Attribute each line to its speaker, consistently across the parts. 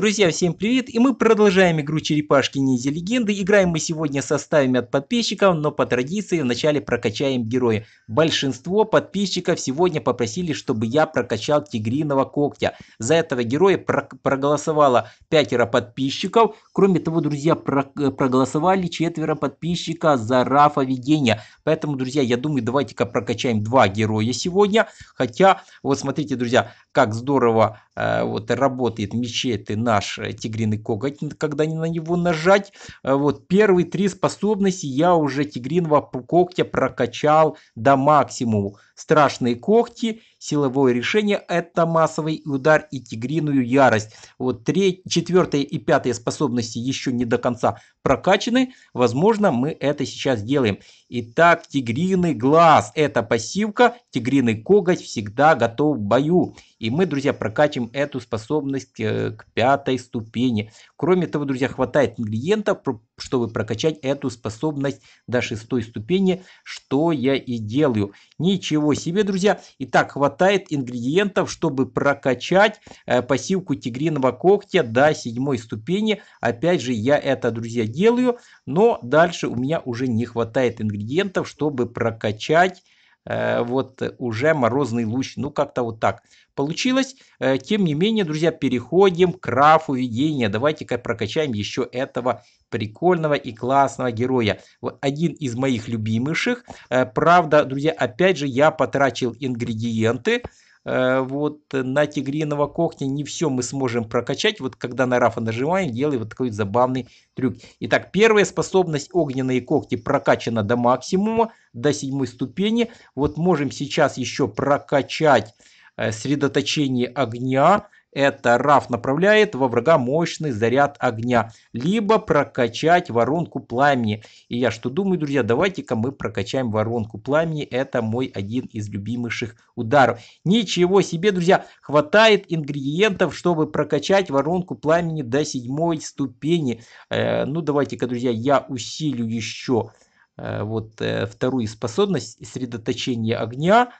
Speaker 1: Друзья, всем привет, и мы продолжаем игру Черепашки Ниндзя Легенды. Играем мы сегодня составами от подписчиков, но по традиции вначале прокачаем героя. Большинство подписчиков сегодня попросили, чтобы я прокачал Тигриного Когтя. За этого героя про проголосовало пятеро подписчиков. Кроме того, друзья, про э, проголосовали четверо подписчика за Рафа Ведения. Поэтому, друзья, я думаю, давайте-ка прокачаем два героя сегодня. Хотя, вот смотрите, друзья, как здорово э, вот, работает мечеть наш э, тигриный коготь, когда на него нажать. Э, вот первые три способности я уже тигриного когтя прокачал до максимума страшные когти, силовое решение – это массовый удар и тигриную ярость. Вот треть, четвертая и пятая способности еще не до конца прокачаны. Возможно, мы это сейчас делаем. Итак, тигриный глаз – это пассивка, тигриный коготь всегда готов к бою. И мы, друзья, прокачим эту способность э, к пятой ступени. Кроме того, друзья, хватает ингредиентов, чтобы прокачать эту способность до шестой ступени, что я и делаю. Ничего самого себе, друзья, и так хватает ингредиентов, чтобы прокачать э, пассивку тигриного когтя до седьмой ступени. Опять же, я это, друзья, делаю, но дальше у меня уже не хватает ингредиентов, чтобы прокачать Э, вот уже морозный луч. Ну, как-то вот так получилось. Э, тем не менее, друзья, переходим к графу видения. Давайте-ка прокачаем еще этого прикольного и классного героя. Один из моих любимейших. Э, правда, друзья, опять же, я потратил ингредиенты. Э, вот э, на тигриного когня не все мы сможем прокачать. Вот когда на Рафа нажимаем, делаем вот такой вот забавный трюк. Итак, первая способность огненные когти прокачана до максимума, до седьмой ступени. Вот можем сейчас еще прокачать э, средоточение огня. Это Раф направляет во врага мощный заряд огня, либо прокачать воронку пламени. И я что думаю, друзья, давайте-ка мы прокачаем воронку пламени. Это мой один из любимейших ударов. Ничего себе, друзья, хватает ингредиентов, чтобы прокачать воронку пламени до седьмой ступени. Э, ну, давайте-ка, друзья, я усилю еще э, вот э, вторую способность, сосредоточение огня.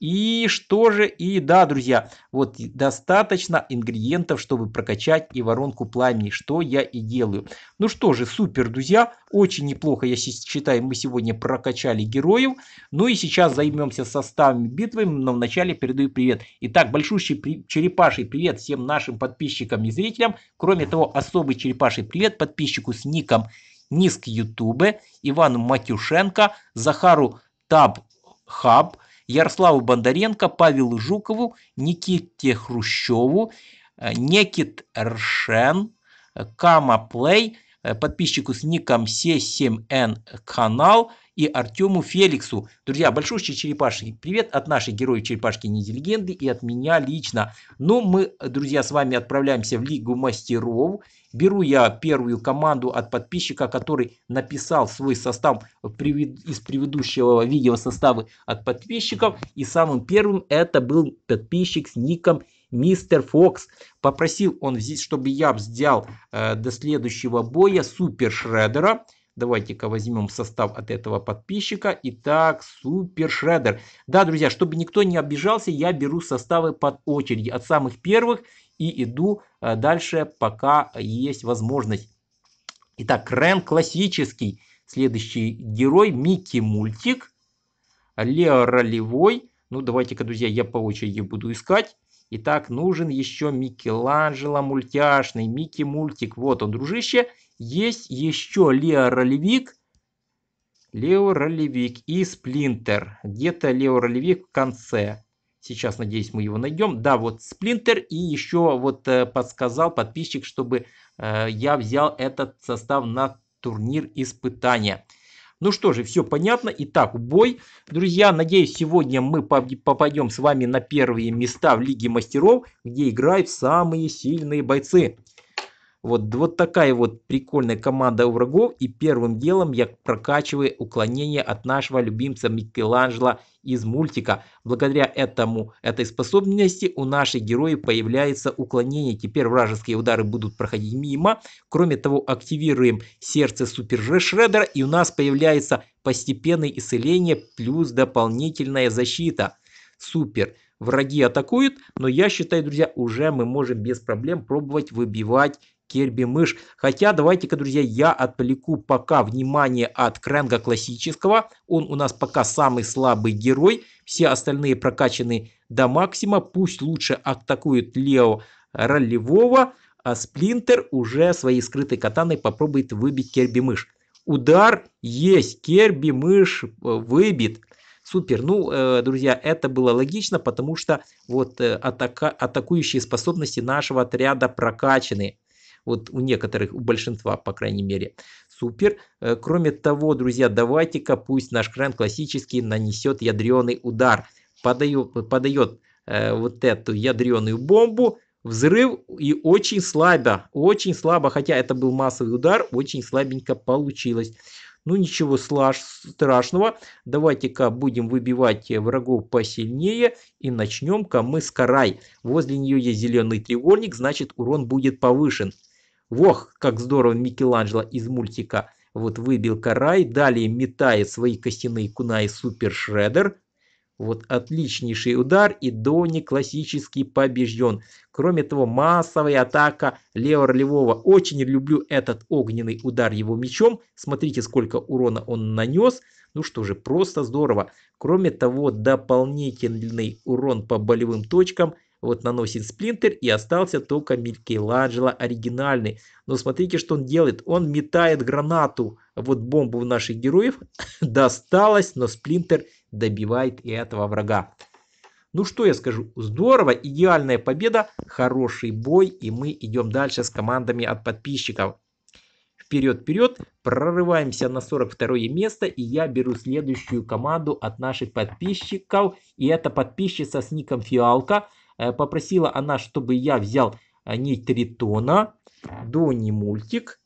Speaker 1: И что же, и да, друзья, вот достаточно ингредиентов, чтобы прокачать и воронку пламени, что я и делаю. Ну что же, супер, друзья, очень неплохо, я считаю, мы сегодня прокачали героев. Ну и сейчас займемся составами битвы, но вначале передаю привет. Итак, большущий при... черепаший привет всем нашим подписчикам и зрителям. Кроме того, особый черепаший привет подписчику с ником Ниск Ютубе, Ивану Матюшенко, Захару Таб Хаб, Ярославу Бондаренко, Павелу Жукову, Никите Хрущеву, э, Некит Ршен, э, Кама Плей, э, подписчику с ником C7N канал – и Артему Феликсу. Друзья, большущие черепашки, привет от нашей героев черепашки недилегенды и от меня лично. Но ну, мы, друзья, с вами отправляемся в Лигу Мастеров. Беру я первую команду от подписчика, который написал свой состав из предыдущего видео составы от подписчиков. И самым первым это был подписчик с ником мистер Фокс. Попросил он здесь, чтобы я взял э, до следующего боя супер шредера. Давайте-ка возьмем состав от этого подписчика. Итак, супер шредер. Да, друзья, чтобы никто не обижался, я беру составы под очереди от самых первых и иду э, дальше, пока есть возможность. Итак, Рен классический. Следующий герой Микки Мультик. Лео Ролевой. Ну, давайте-ка, друзья, я по очереди буду искать. Итак, нужен еще Микеланджело мультяшный, Микки Мультик. Вот он, дружище. Есть еще леоролевик, леоролевик и сплинтер. Где-то леоролевик в конце. Сейчас, надеюсь, мы его найдем. Да, вот сплинтер и еще вот э, подсказал подписчик, чтобы э, я взял этот состав на турнир испытания. Ну что же, все понятно. Итак, бой. Друзья, надеюсь, сегодня мы попадем с вами на первые места в Лиге Мастеров, где играют самые сильные бойцы. Вот, вот такая вот прикольная команда у врагов. И первым делом я прокачиваю уклонение от нашего любимца Микеланджело из мультика. Благодаря этому, этой способности у наших героев появляется уклонение. Теперь вражеские удары будут проходить мимо. Кроме того, активируем сердце Супер Шреддера и у нас появляется постепенное исцеление плюс дополнительная защита. Супер враги атакуют, но я считаю, друзья, уже мы можем без проблем пробовать выбивать Керби Мышь. Хотя, давайте-ка, друзья, я отвлеку пока внимание от Кренга классического. Он у нас пока самый слабый герой. Все остальные прокачаны до максима. Пусть лучше атакует Лео Ролевого, а Сплинтер уже своей скрытой катаной попробует выбить Керби Мышь. Удар есть, Керби Мышь э, выбит. Супер. Ну, э, друзья, это было логично, потому что вот э, атака, атакующие способности нашего отряда прокачаны. Вот у некоторых, у большинства, по крайней мере. Супер. Э, кроме того, друзья, давайте-ка пусть наш кран классический нанесет ядреный удар. Подаю, подает э, вот эту ядреную бомбу. Взрыв и очень слабо, очень слабо, хотя это был массовый удар, очень слабенько получилось. Ну ничего страшного. Давайте-ка будем выбивать э, врагов посильнее. И начнем-ка мы с карай. Возле нее есть зеленый треугольник, значит урон будет повышен. Вох, как здорово Микеланджело из мультика вот выбил карай, далее метает свои костяные куна и супер шредер. Вот отличнейший удар и Дони классический побежден. Кроме того, массовая атака Лео Орлевого. Очень люблю этот огненный удар его мечом. Смотрите, сколько урона он нанес. Ну что же, просто здорово. Кроме того, дополнительный урон по болевым точкам – вот наносит сплинтер и остался только Микеланджело оригинальный. Но смотрите, что он делает. Он метает гранату, вот бомбу в наших героев, досталась, но сплинтер добивает и этого врага. Ну что я скажу, здорово, идеальная победа, хороший бой и мы идем дальше с командами от подписчиков. Вперед-вперед, прорываемся на 42 место и я беру следующую команду от наших подписчиков. И это подписчица с ником Фиалка. Э, попросила она, чтобы я взял э, нить Тритона, Донни мультик.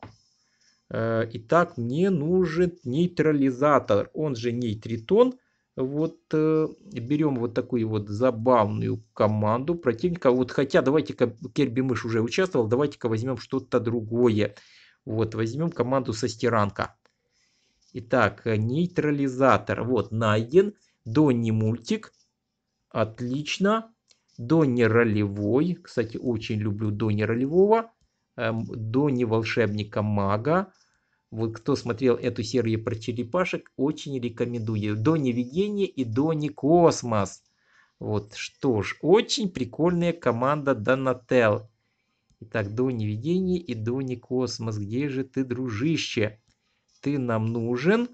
Speaker 1: Э, итак, мне нужен нейтрализатор, он же нейтритон. Вот берем вот такую вот забавную команду противника. Вот хотя давайте-ка Керби Мыш уже участвовал, давайте-ка возьмем что-то другое. Вот возьмем команду со стиранка. Итак, нейтрализатор. Вот найден. Донни мультик. Отлично до неролевой, кстати, очень люблю до неролевого, эм, до неволшебника мага. Вот кто смотрел эту серию про черепашек, очень рекомендую. До неведения и до не космос. Вот что ж, очень прикольная команда Донател. Итак, до неведения и до не космос. Где же ты, дружище? Ты нам нужен.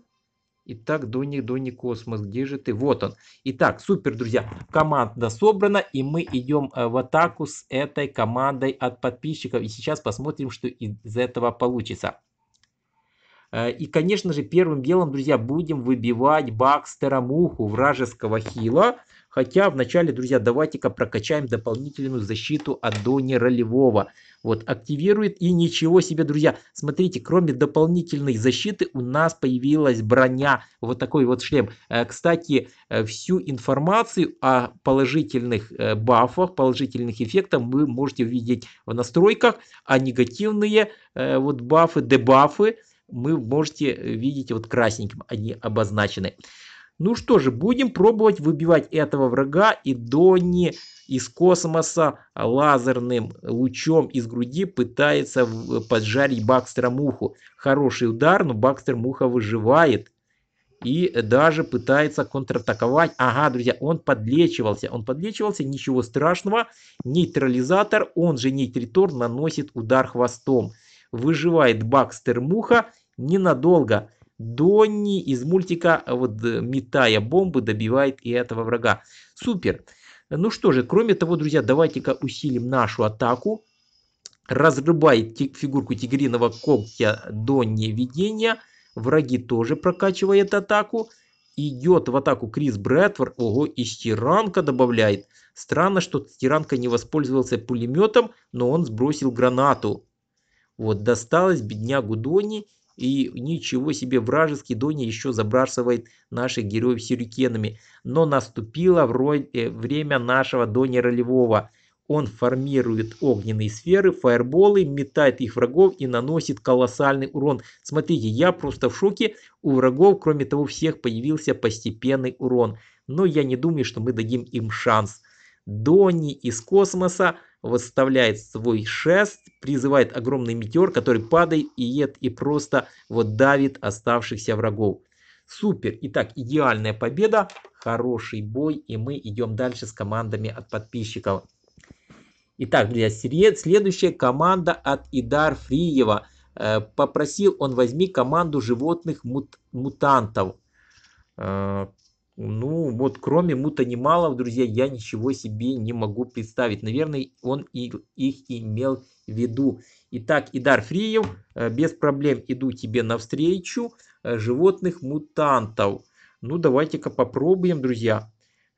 Speaker 1: Итак, Донни, Донни Космос, где же ты? Вот он. Итак, супер, друзья, команда собрана, и мы идем э, в атаку с этой командой от подписчиков. И сейчас посмотрим, что из этого получится. Э, и, конечно же, первым делом, друзья, будем выбивать Бакстера Муху, вражеского хила. Хотя вначале, друзья, давайте-ка прокачаем дополнительную защиту от Дони Ролевого. Вот, активирует и ничего себе, друзья. Смотрите, кроме дополнительной защиты у нас появилась броня. Вот такой вот шлем. Э, кстати, э, всю информацию о положительных э, бафах, положительных эффектах вы можете увидеть в настройках, а негативные вот бафы, дебафы мы можете видеть вот красненьким, они обозначены. Ну что же, будем пробовать выбивать этого врага и до Донни из космоса лазерным лучом из груди пытается поджарить Бакстера Муху. Хороший удар, но Бакстер Муха выживает и даже пытается контратаковать. Ага, друзья, он подлечивался. Он подлечивался, ничего страшного. Нейтрализатор, он же нейтритор, наносит удар хвостом. Выживает Бакстер Муха ненадолго. Донни из мультика, вот э, метая бомбы, добивает и этого врага. Супер. Ну что же, кроме того, друзья, давайте-ка усилим нашу атаку. Разрубай фигурку тигриного когтя до неведения. Враги тоже прокачивает атаку. Идет в атаку Крис Брэдфорд. Ого, и стиранка добавляет. Странно, что стиранка не воспользовался пулеметом, но он сбросил гранату. Вот досталось беднягу Дони. И ничего себе вражеский Дони еще забрасывает наших героев сюрикенами. Но наступило э, время нашего Дони ролевого. Он формирует огненные сферы, фаерболы, метает их врагов и наносит колоссальный урон. Смотрите, я просто в шоке. У врагов, кроме того, всех появился постепенный урон. Но я не думаю, что мы дадим им шанс. Донни из космоса выставляет свой шест, призывает огромный метеор, который падает и ед и просто вот давит оставшихся врагов. Супер! Итак, идеальная победа, хороший бой, и мы идем дальше с командами от подписчиков. Итак, друзья, следующая команда от Идар Фриева. Э, попросил он возьми команду животных мут мутантов. Э, ну, вот кроме Мутанималов, друзья, я ничего себе не могу представить. Наверное, он и, их имел в виду. Итак, Идар Фриев, э, без проблем иду тебе навстречу. Э, Животных-мутантов. Ну, давайте-ка попробуем, друзья.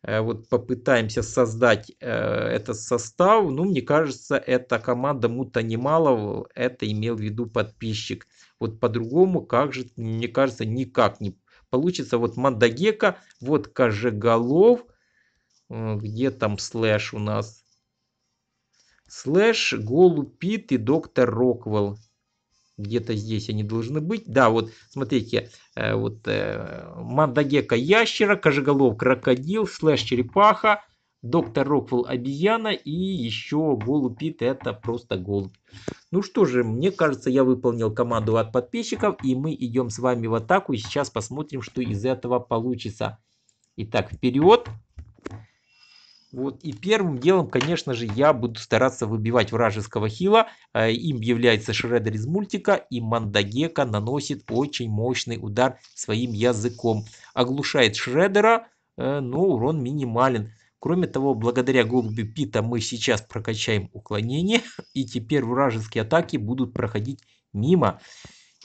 Speaker 1: Э, вот попытаемся создать этот состав. Ну, мне кажется, эта команда Мутанималов, это имел в виду подписчик. Вот по-другому, как же, мне кажется, никак не получится вот Мандагека, вот Кожеголов, э, где там слэш у нас? Слэш, Голупит и доктор Роквелл. Где-то здесь они должны быть. Да, вот смотрите, э, вот э, Мандагека ящера, Кожеголов крокодил, слэш черепаха, Доктор Роквелл обезьяна и еще голубит это просто голубь. Ну что же, мне кажется, я выполнил команду от подписчиков и мы идем с вами в атаку. И сейчас посмотрим, что из этого получится. Итак, вперед. Вот, и первым делом, конечно же, я буду стараться выбивать вражеского хила. Э, им является Шреддер из мультика, и Мандагека наносит очень мощный удар своим языком. Оглушает Шреддера, э, но урон минимален. Кроме того, благодаря голубе Пита мы сейчас прокачаем уклонение, и теперь вражеские атаки будут проходить мимо.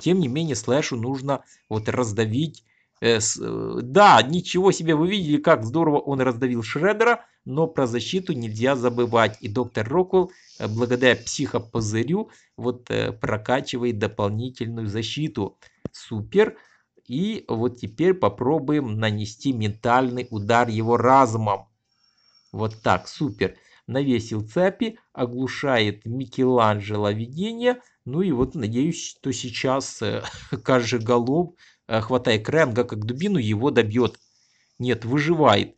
Speaker 1: Тем не менее, слэшу нужно вот раздавить. Э, с, э, да, ничего себе, вы видели, как здорово он раздавил Шредера, но про защиту нельзя забывать. И доктор Роквелл, э, благодаря психопозырю, вот э, прокачивает дополнительную защиту. Супер. И вот теперь попробуем нанести ментальный удар его разумом. Вот так, супер. Навесил цепи, оглушает Микеланджело видение. Ну и вот надеюсь, что сейчас э, Кажи Голоб, э, хватая Кренга как дубину, его добьет. Нет, выживает.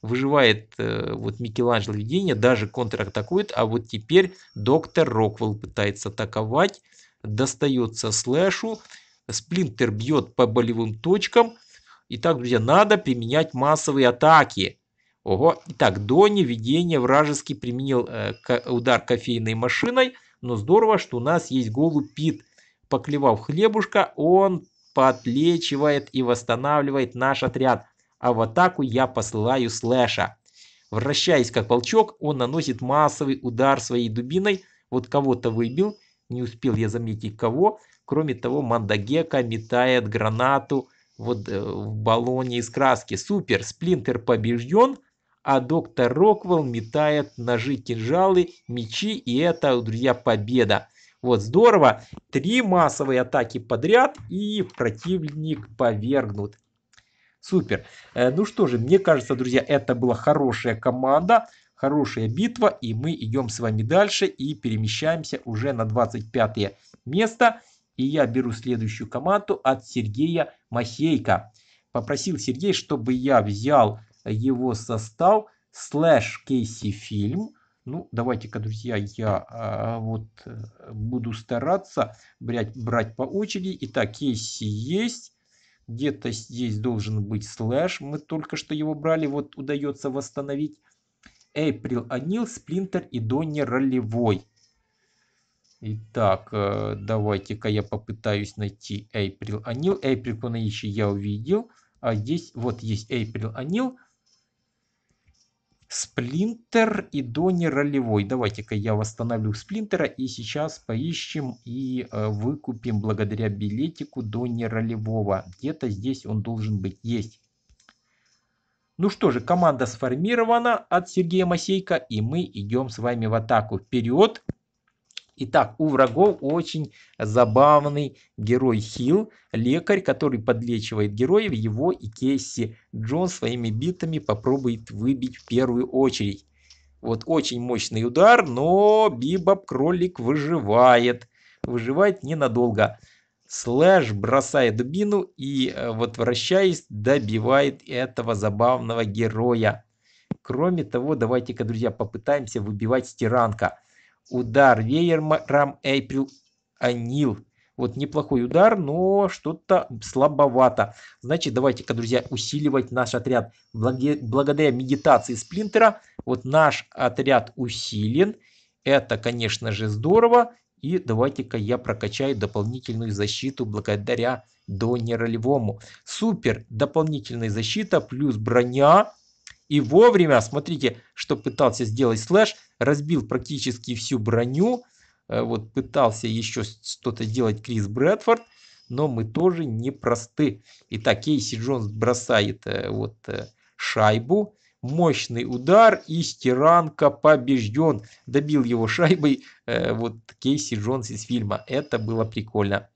Speaker 1: Выживает э, вот Микеланджело видение, даже контратакует. А вот теперь доктор Роквелл пытается атаковать. Достается слэшу. Сплинтер бьет по болевым точкам. Итак, друзья, надо применять массовые атаки. Ого. Итак, Донни видение вражеский применил э, удар кофейной машиной. Но здорово, что у нас есть голубь Пит. Поклевав хлебушка, он подлечивает и восстанавливает наш отряд. А в атаку я посылаю слэша. Вращаясь как волчок, он наносит массовый удар своей дубиной. Вот кого-то выбил. Не успел я заметить кого. Кроме того, Мандагека метает гранату вот э, в баллоне из краски. Супер, Сплинтер побежден а доктор Роквелл метает ножи, кинжалы, мечи, и это, друзья, победа. Вот здорово, три массовые атаки подряд, и противник повергнут. Супер. Э, ну что же, мне кажется, друзья, это была хорошая команда, хорошая битва, и мы идем с вами дальше и перемещаемся уже на 25 место. И я беру следующую команду от Сергея Махейка. Попросил Сергей, чтобы я взял его состав, слэш Кейси фильм. Ну, давайте-ка, друзья, я а, вот э, буду стараться брать, брать по очереди. Итак, Кейси есть. Где-то здесь должен быть слэш. Мы только что его брали. Вот удается восстановить. Эйприл Анил, Сплинтер и Донни Ролевой. Итак, э, давайте-ка я попытаюсь найти Эйприл Анил. Эйприл Конаичи я увидел. А здесь вот есть Эйприл Анил. Сплинтер и Дони ролевой. Давайте-ка я восстановлю Сплинтера и сейчас поищем и э, выкупим благодаря билетику Дони ролевого. Где-то здесь он должен быть. Есть. Ну что же, команда сформирована от Сергея Масейка и мы идем с вами в атаку. Вперед! Итак, у врагов очень забавный герой Хилл, лекарь, который подлечивает героев, его и Кейси Джон своими битами попробует выбить в первую очередь. Вот очень мощный удар, но Бибоп кролик выживает. Выживает ненадолго. Слэш бросает дубину и, э, вот вращаясь, добивает этого забавного героя. Кроме того, давайте-ка, друзья, попытаемся выбивать стиранка. Удар веером Эйприл Анил. Вот неплохой удар, но что-то слабовато. Значит, давайте-ка, друзья, усиливать наш отряд. Благодаря медитации Сплинтера, вот наш отряд усилен. Это, конечно же, здорово. И давайте-ка я прокачаю дополнительную защиту благодаря Донера Львому. Супер! Дополнительная защита плюс броня и вовремя, смотрите, что пытался сделать слэш, разбил практически всю броню. Э, вот пытался еще что-то делать Крис Брэдфорд, но мы тоже не просты. Итак, Кейси Джонс бросает э, вот э, шайбу. Мощный удар и Стиранко побежден. Добил его шайбой вот Кейси Джонс из фильма. Это было прикольно.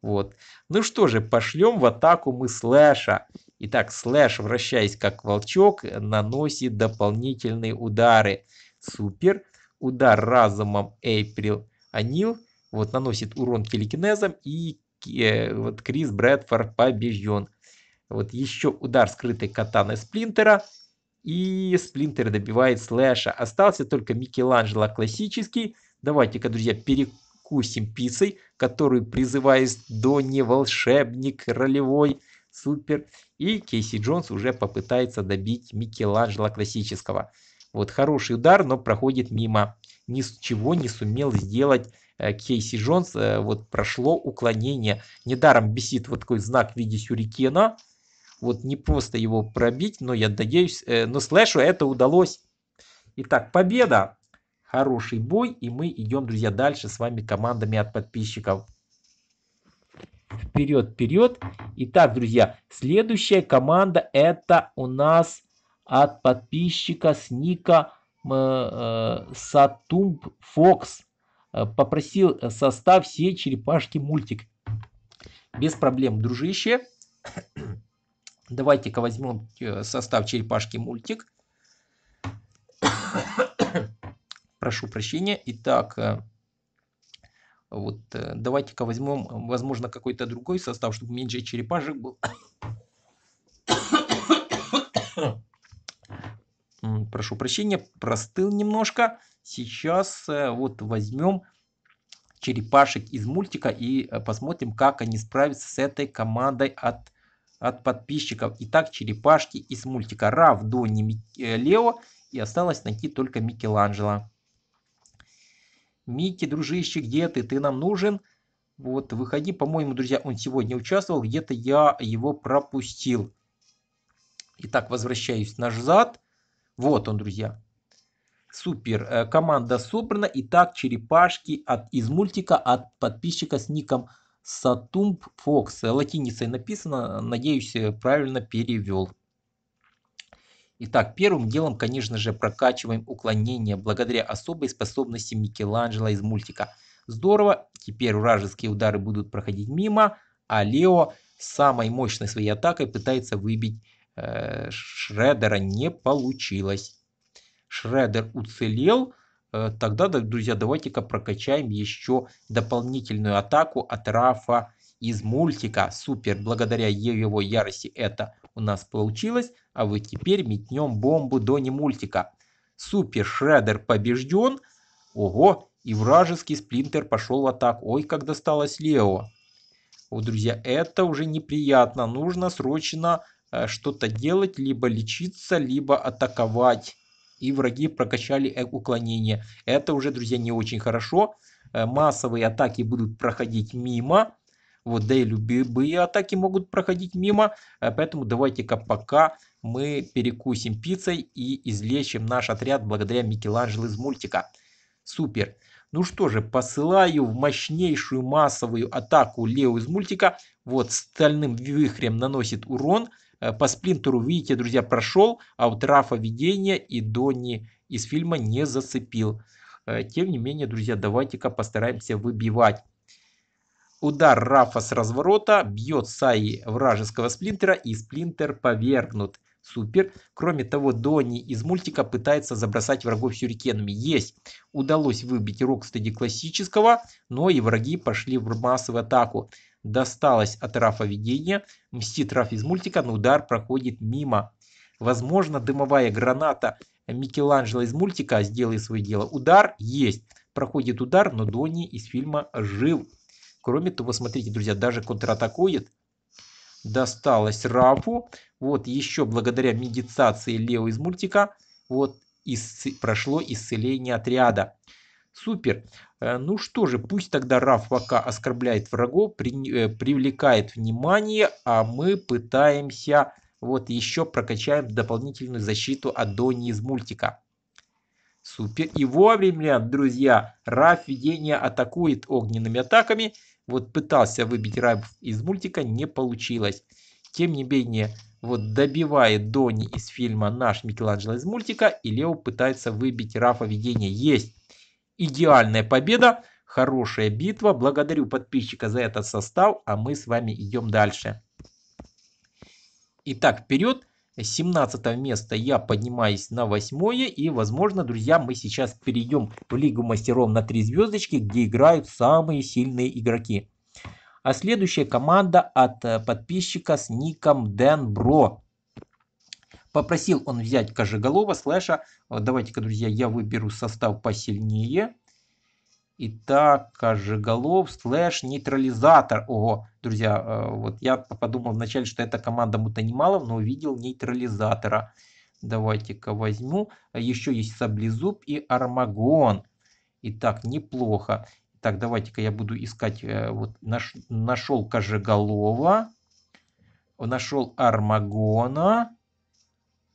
Speaker 1: Вот. Ну что же, пошлем в атаку мы Слэша. Итак, слэш, вращаясь как волчок, наносит дополнительные удары. Супер. Удар разумом Эйприл Анил. Вот наносит урон телекинезом. И э, вот Крис Брэдфорд побежден. Вот еще удар скрытой катаны Сплинтера. И Сплинтер добивает слэша. Остался только Микеланджело классический. Давайте-ка, друзья, перекусим пиццей, которую призывает до не волшебник ролевой. Супер. И Кейси Джонс уже попытается добить Микеланджело классического. Вот хороший удар, но проходит мимо. Ничего не сумел сделать э, Кейси Джонс. Э, вот прошло уклонение. Недаром бесит вот такой знак в виде сюрикена. Вот не просто его пробить, но я надеюсь, э, но Слэшу это удалось. Итак, победа. Хороший бой. И мы идем, друзья, дальше с вами командами от подписчиков вперед, вперед. Итак, друзья, следующая команда это у нас от подписчика с ника э, Сатумб Фокс. Э, попросил э, состав все черепашки мультик. Без проблем, дружище. Давайте-ка возьмем э, состав черепашки мультик. Прошу прощения. Итак, вот э, давайте-ка возьмем, возможно, какой-то другой состав, чтобы меньше черепашек был. Прошу прощения, простыл немножко. Сейчас э, вот возьмем черепашек из мультика и э, посмотрим, как они справятся с этой командой от от подписчиков. Итак, черепашки из мультика Раф, Донни, Лео и осталось найти только Микеланджело. Микки, дружище, где ты? Ты нам нужен? Вот, выходи, по-моему, друзья, он сегодня участвовал, где-то я его пропустил. Итак, возвращаюсь назад. Вот он, друзья. Супер, э, команда собрана. Итак, черепашки от, из мультика от подписчика с ником Сатумб Фокс. Латиницей написано, надеюсь, э, правильно перевел. Итак, первым делом, конечно же, прокачиваем уклонение благодаря особой способности Микеланджело из мультика. Здорово, теперь вражеские удары будут проходить мимо, а Лео самой мощной своей атакой пытается выбить э, Шредера. Не получилось. Шредер уцелел. Э, тогда, друзья, давайте-ка прокачаем еще дополнительную атаку от Рафа из мультика. Супер, благодаря его ярости это у нас получилось, а вы теперь метнем бомбу Дони Мультика. Супер Шреддер побежден. Ого, и вражеский сплинтер пошел в атаку. Ой, как досталось Лео. О, друзья, это уже неприятно. Нужно срочно э, что-то делать, либо лечиться, либо атаковать. И враги прокачали э уклонение. Это уже, друзья, не очень хорошо. Э, массовые атаки будут проходить мимо. Вот, да и любые атаки могут проходить мимо. Э, поэтому давайте-ка пока мы перекусим пиццей и излечим наш отряд благодаря Микеланджело из мультика. Супер. Ну что же, посылаю в мощнейшую массовую атаку Лео из мультика. Вот, стальным вихрем наносит урон. Э, по сплинтеру, видите, друзья, прошел, а вот Рафа Видения и Донни из фильма не зацепил. Э, тем не менее, друзья, давайте-ка постараемся выбивать. Удар Рафа с разворота бьет Саи вражеского сплинтера, и сплинтер повергнут. Супер. Кроме того, Донни из мультика пытается забросать врагов сюрикенами. Есть. Удалось выбить Рокстеди классического, но и враги пошли в массовую атаку. Досталось от Рафа видение. Мстит Раф из мультика, но удар проходит мимо. Возможно, дымовая граната Микеланджело из мультика сделает свое дело. Удар есть. Проходит удар, но Донни из фильма жив. Кроме того, смотрите, друзья, даже контратакует. Досталось Рафу. Вот еще благодаря медитации Лео из мультика. Вот исц... прошло исцеление отряда. Супер. Э, ну что же, пусть тогда Раф пока оскорбляет врагов, при, э, привлекает внимание, а мы пытаемся вот еще прокачаем дополнительную защиту от Дони из мультика. Супер. И вовремя, друзья, Раф видение атакует огненными атаками. Вот пытался выбить рабов из мультика, не получилось. Тем не менее, вот добивает Дони из фильма «Наш Микеланджело» из мультика, и Лео пытается выбить Рафа видение. Есть идеальная победа, хорошая битва. Благодарю подписчика за этот состав, а мы с вами идем дальше. Итак, вперед! 17 место я поднимаюсь на 8 и возможно друзья мы сейчас перейдем в лигу мастеров на 3 звездочки где играют самые сильные игроки а следующая команда от э, подписчика с ником Дэн Бро попросил он взять Кожеголова слэша э, давайте-ка друзья я выберу состав посильнее Итак, Кожеголов слэш нейтрализатор. Ого, друзья, э, вот я подумал вначале, что эта команда Мутанималов, но увидел нейтрализатора. Давайте-ка возьму. Еще есть Саблезуб и Армагон. Итак, неплохо. Так, давайте-ка я буду искать. Э, вот наш, нашел Кожеголова. Нашел Армагона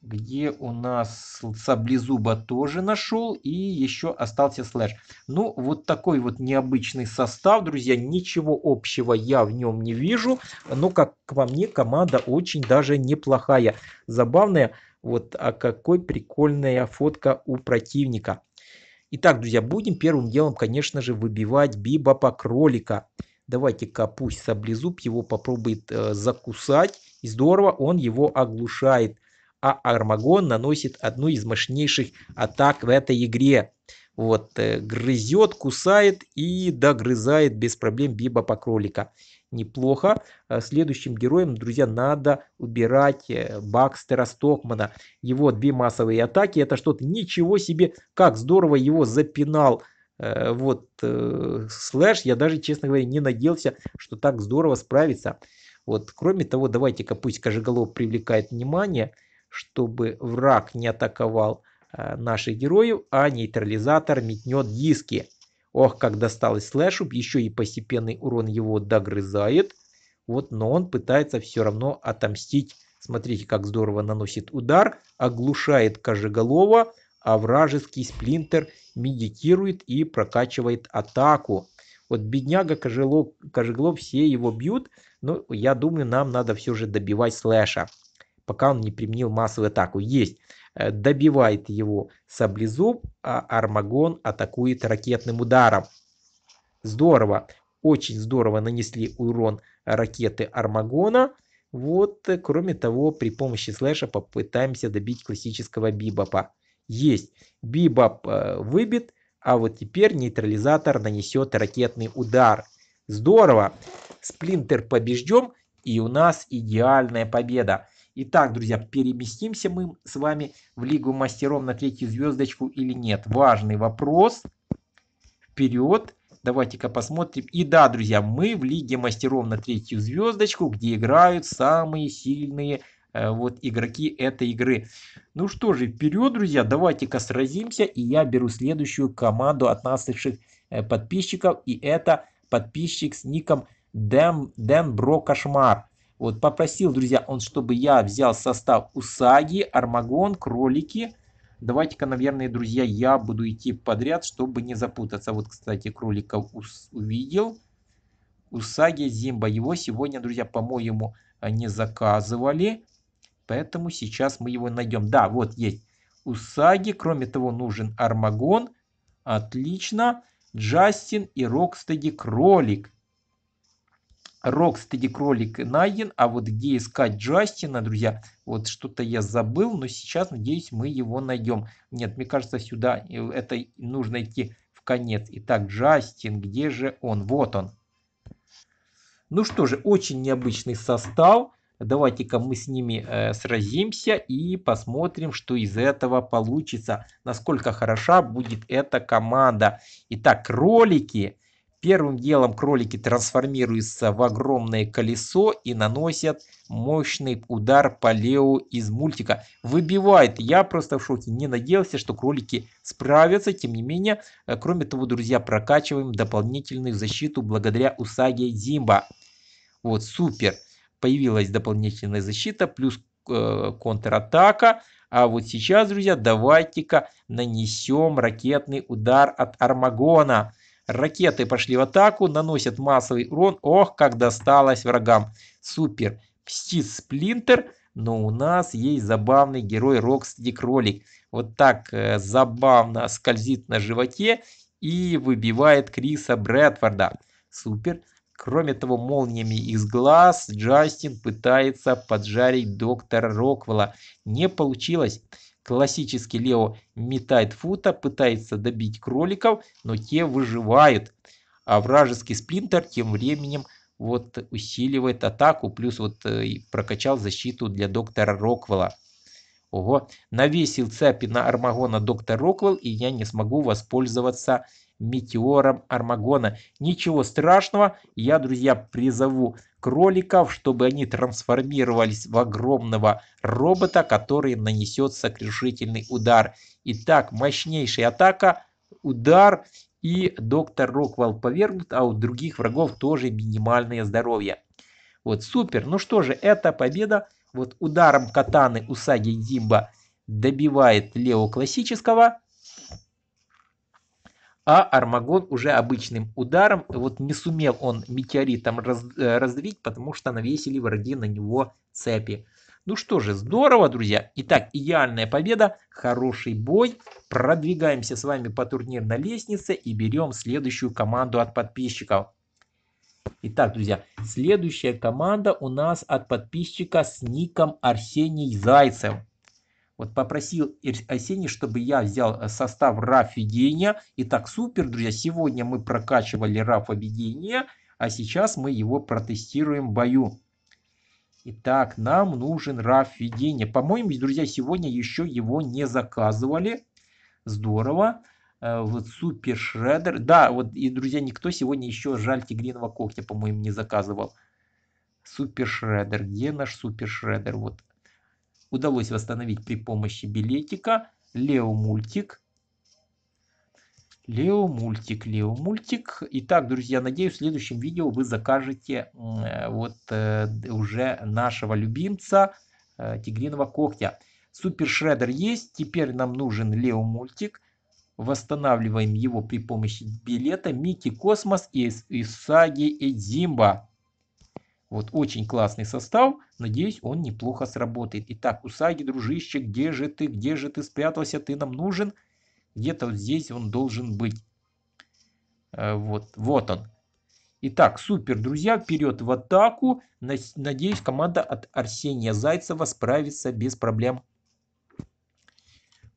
Speaker 1: где у нас Саблезуба тоже нашел и еще остался слэш. Ну, вот такой вот необычный состав, друзья, ничего общего я в нем не вижу, но, как по мне, команда очень даже неплохая, забавная, вот, а какой прикольная фотка у противника. Итак, друзья, будем первым делом, конечно же, выбивать Бибопа кролика. Давайте-ка пусть Саблезуб его попробует э, закусать. И здорово, он его оглушает а Армагон наносит одну из мощнейших атак в этой игре. Вот, э, грызет, кусает и догрызает без проблем Биба по кролика. Неплохо. А следующим героем, друзья, надо убирать э, Бакстера Стокмана. Его две массовые атаки, это что-то ничего себе, как здорово его запинал э, вот слэш, я даже, честно говоря, не надеялся, что так здорово справится. Вот, кроме того, давайте-ка пусть Кожеголов привлекает внимание чтобы враг не атаковал э, наших героев, а нейтрализатор метнет диски. Ох, как досталось слэшу, еще и постепенный урон его догрызает. Вот, но он пытается все равно отомстить. Смотрите, как здорово наносит удар, оглушает Кожеголова, а вражеский сплинтер медитирует и прокачивает атаку. Вот бедняга Кожелов, Кожеголов, все его бьют, но я думаю, нам надо все же добивать слэша пока он не применил массовую атаку. Есть. Э, добивает его саблезуб, а Армагон атакует ракетным ударом. Здорово. Очень здорово нанесли урон ракеты Армагона. Вот, э, кроме того, при помощи слэша попытаемся добить классического бибопа. Есть. Бибоп э, выбит, а вот теперь нейтрализатор нанесет ракетный удар. Здорово. Сплинтер побежден, и у нас идеальная победа. Итак, друзья, переместимся мы с вами в Лигу мастеров на третью звездочку или нет. Важный вопрос. Вперед. Давайте-ка посмотрим. И да, друзья, мы в Лиге мастеров на третью звездочку, где играют самые сильные э, вот игроки этой игры. Ну что же, вперед, друзья, давайте-ка сразимся. И я беру следующую команду от наших э, подписчиков. И это подписчик с ником Дэн, Дэн Бро Кошмар. Вот, попросил, друзья, он, чтобы я взял состав Усаги, Армагон, Кролики. Давайте-ка, наверное, друзья, я буду идти подряд, чтобы не запутаться. Вот, кстати, Кролика увидел. Усаги, Зимба, его сегодня, друзья, по-моему, не заказывали. Поэтому сейчас мы его найдем. Да, вот есть Усаги. Кроме того, нужен Армагон. Отлично. Джастин и Рокстеди Кролик. Рокстеди кролик найден, а вот где искать Джастина, друзья, вот что-то я забыл, но сейчас, надеюсь, мы его найдем. Нет, мне кажется, сюда э, это нужно идти в конец. Итак, Джастин, где же он? Вот он. Ну что же, очень необычный состав. Давайте-ка мы с ними э, сразимся и посмотрим, что из этого получится. Насколько хороша будет эта команда. Итак, кролики. Первым делом кролики трансформируются в огромное колесо и наносят мощный удар по Лео из мультика. Выбивает. Я просто в шоке. Не надеялся, что кролики справятся. Тем не менее, э, кроме того, друзья, прокачиваем дополнительную защиту благодаря Усаге Зимба. Вот, супер. Появилась дополнительная защита, плюс э, контратака. А вот сейчас, друзья, давайте-ка нанесем ракетный удар от Армагона. Ракеты пошли в атаку, наносят массовый урон. Ох, как досталось врагам. Супер. Мстит Сплинтер, но у нас есть забавный герой Рокстеди Кролик. Вот так э, забавно скользит на животе и выбивает Криса Брэдфорда. Супер. Кроме того, молниями из глаз Джастин пытается поджарить доктора Роквелла. Не получилось классический Лео метает фута, пытается добить кроликов, но те выживают. А вражеский сплинтер тем временем вот усиливает атаку, плюс вот э, прокачал защиту для доктора Роквелла. Ого, навесил цепи на Армагона доктор Роквелл, и я не смогу воспользоваться метеором Армагона. Ничего страшного, я, друзья, призову кроликов, чтобы они трансформировались в огромного робота, который нанесет сокрушительный удар. Итак, мощнейшая атака, удар и доктор Роквелл повергнут, а у других врагов тоже минимальное здоровье. Вот супер, ну что же, это победа. Вот ударом катаны Усаги Димба добивает Лео Классического а Армагон уже обычным ударом, вот не сумел он метеоритом раз, э, раздавить, потому что навесили враги на него цепи. Ну что же, здорово, друзья. Итак, идеальная победа, хороший бой. Продвигаемся с вами по турнирной лестнице и берем следующую команду от подписчиков. Итак, друзья, следующая команда у нас от подписчика с ником Арсений Зайцев. Вот попросил осени, чтобы я взял э, состав Рафи Гения. так супер, друзья, сегодня мы прокачивали Рафа Гения, а сейчас мы его протестируем в бою. Итак, нам нужен Раф Гения. По-моему, друзья, сегодня еще его не заказывали. Здорово. Э, вот супер шредер. Да, вот и, друзья, никто сегодня еще жаль тигриного когтя, по-моему, не заказывал. Супер шредер. Где наш супер шредер? Вот удалось восстановить при помощи билетика Лео Мультик. Лео Мультик, Лео Мультик. Итак, друзья, надеюсь, в следующем видео вы закажете э, вот э, уже нашего любимца э, тигриного когтя. Супер Шредер есть, теперь нам нужен Лео Мультик. Восстанавливаем его при помощи билета Микки Космос из Исаги и Дзимба. Вот очень классный состав. Надеюсь, он неплохо сработает. Итак, Усаги, дружище, где же ты? Где же ты спрятался? Ты нам нужен? Где-то вот здесь он должен быть. Э, вот, вот он. Итак, супер, друзья, вперед в атаку. Надеюсь, команда от Арсения Зайцева справится без проблем.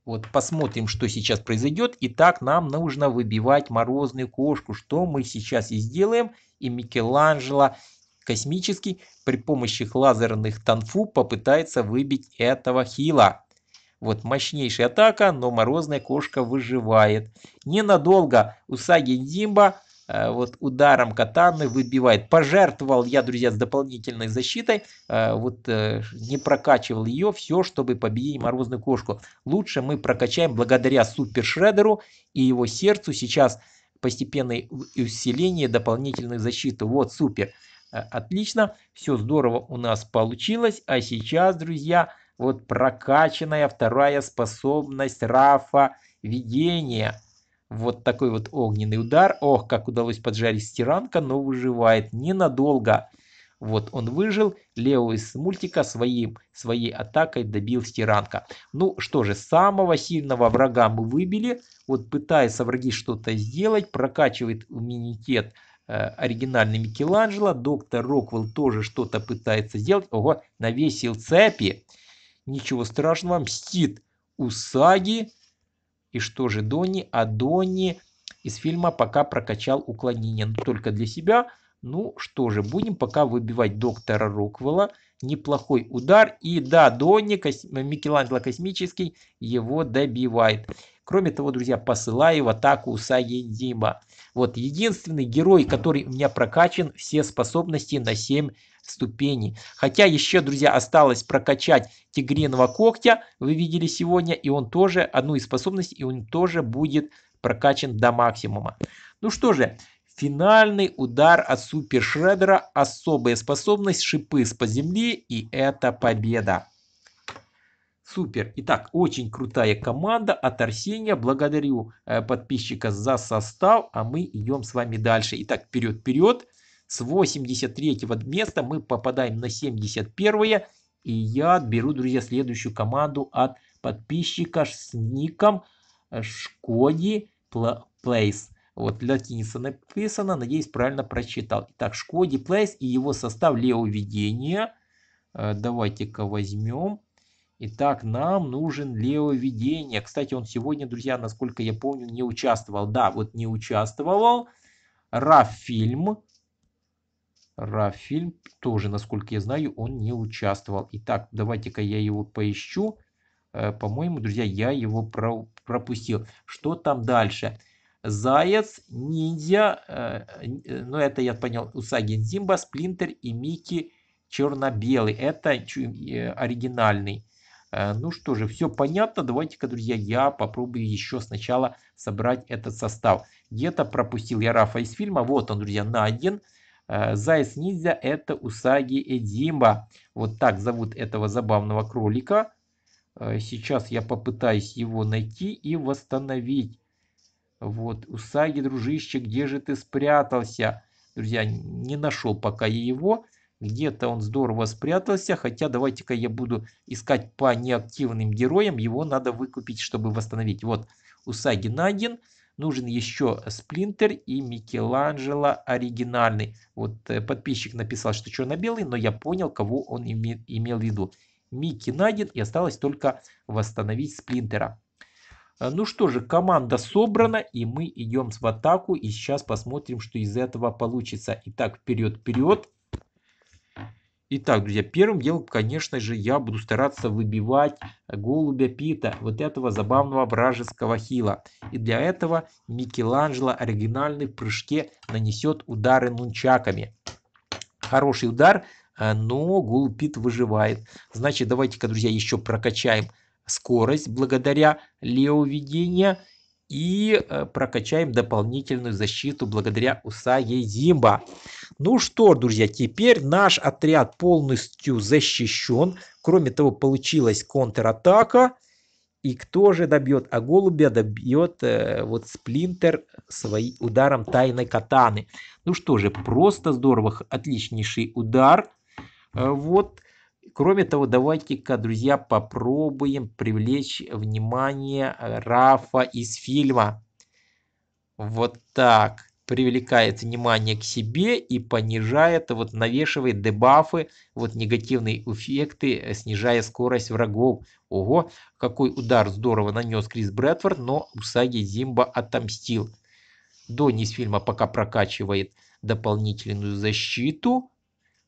Speaker 1: Вот посмотрим, что сейчас произойдет. Итак, нам нужно выбивать морозную кошку, что мы сейчас и сделаем. И Микеланджело, Космический при помощи лазерных танфу попытается выбить этого хила. Вот мощнейшая атака, но морозная кошка выживает. Ненадолго Усаги Димба э, вот ударом катаны выбивает. Пожертвовал я, друзья, с дополнительной защитой, э, вот э, не прокачивал ее, все, чтобы победить морозную кошку. Лучше мы прокачаем благодаря супер шредеру и его сердцу сейчас постепенное усиление дополнительной защиты. Вот супер. Э, отлично, все здорово у нас получилось. А сейчас, друзья, вот прокачанная вторая способность Рафа видения. Вот такой вот огненный удар. Ох, как удалось поджарить стиранка, но выживает ненадолго. Вот он выжил, Лео из мультика своим, своей атакой добил стиранка. Ну что же, самого сильного врага мы выбили. Вот пытается враги что-то сделать, прокачивает иммунитет Э, оригинальный Микеланджело. Доктор Роквелл тоже что-то пытается сделать. Ого, навесил цепи. Ничего страшного, мстит Усаги. И что же Донни? А Донни из фильма пока прокачал уклонение. Но только для себя. Ну что же, будем пока выбивать доктора Роквелла неплохой удар. И да, Донни, Микеланджело Космический его добивает. Кроме того, друзья, посылаю в атаку Усаги Дима. Вот единственный герой, который у меня прокачан, все способности на 7 ступеней. Хотя еще, друзья, осталось прокачать тигриного когтя, вы видели сегодня, и он тоже, одну из способностей, и он тоже будет прокачан до максимума. Ну что же, Финальный удар от Супер Шредера, особая способность, шипы с по земле, и это победа. Супер. Итак, очень крутая команда от Арсения. Благодарю э, подписчика за состав, а мы идем с вами дальше. Итак, вперед-вперед. С 83 го места мы попадаем на 71 е и я отберу, друзья, следующую команду от подписчика с ником Шкоди Place. Вот латиница написано, надеюсь, правильно прочитал. Итак, Шкоди Плейс и его состав левоведения. Э, давайте-ка возьмем. Итак, нам нужен левоведение. Кстати, он сегодня, друзья, насколько я помню, не участвовал. Да, вот не участвовал. Рафильм. Рафильм тоже, насколько я знаю, он не участвовал. Итак, давайте-ка я его поищу. Э, по-моему, друзья, я его пропустил. Что там дальше? Дальше. Заяц, Ниндзя, э, э, ну это я понял, Усаги Дзимба, Сплинтер и Микки черно-белый. Это э, оригинальный. Э, ну что же, все понятно. Давайте-ка, друзья, я попробую еще сначала собрать этот состав. Где-то пропустил я Рафа из фильма. Вот он, друзья, найден. Заяц Ниндзя – это Усаги Эдимба. Вот так зовут этого забавного кролика. Сейчас я попытаюсь его найти и восстановить. Вот, Усаги, дружище, где же ты спрятался? Друзья, не нашел пока я его. Где-то он здорово спрятался, хотя давайте-ка я буду искать по неактивным героям. Его надо выкупить, чтобы восстановить. Вот, Усаги найден. Нужен еще Сплинтер и Микеланджело оригинальный. Вот э, подписчик написал, что черно-белый, но я понял, кого он имел в виду. Микки найден и осталось только восстановить Сплинтера. А, ну что же, команда собрана, и мы идем в атаку. И сейчас посмотрим, что из этого получится. Итак, вперед, вперед. Итак, друзья, первым делом, конечно же, я буду стараться выбивать голубя Пита, вот этого забавного вражеского хила. И для этого Микеланджело оригинальный в прыжке нанесет удары нунчаками. Хороший удар, э, но голубь Пит выживает. Значит, давайте-ка, друзья, еще прокачаем скорость благодаря левоведению и э, прокачаем дополнительную защиту благодаря усаге Зимба. Ну что, друзья, теперь наш отряд полностью защищен. Кроме того, получилась контратака. И кто же добьет? А голубя добьет э, вот сплинтер своим ударом тайной катаны. Ну что же, просто здорово, отличнейший удар. Э, вот. Кроме того, давайте-ка, друзья, попробуем привлечь внимание э, Рафа из фильма. Вот так. Привлекает внимание к себе и понижает, вот навешивает дебафы, вот негативные эффекты, э, снижая скорость врагов. Ого, какой удар здорово нанес Крис Брэдфорд, но Усаги Зимба отомстил. Донни из фильма пока прокачивает дополнительную защиту.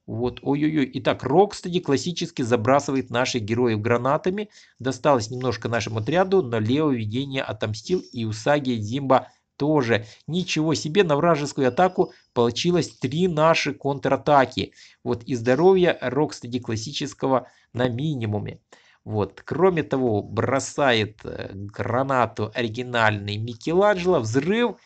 Speaker 1: Вот, ой-ой-ой. Итак, Рокстеди классически забрасывает наших героев гранатами. Досталось немножко нашему отряду, но Лео видение отомстил и Усаги и Зимба тоже. Ничего себе, на вражескую атаку получилось три наши контратаки. Вот и здоровье Рокстеди классического на минимуме. Вот. Кроме того, бросает э, гранату оригинальный Микеланджело, взрыв,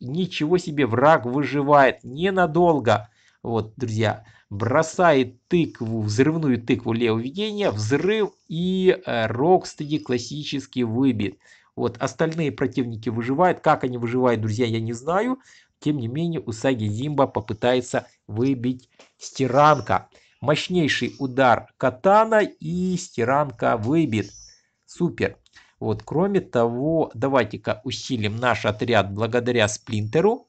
Speaker 1: ничего себе, враг выживает ненадолго. Вот, друзья, бросает тыкву, взрывную тыкву левовведения, взрыв и Рокстеди э, классически выбит. Вот остальные противники выживают. Как они выживают, друзья, я не знаю. Тем не менее, Усаги Зимба попытается выбить стиранка. Мощнейший удар катана и стиранка выбит. Супер. Вот, кроме того, давайте-ка усилим наш отряд благодаря сплинтеру.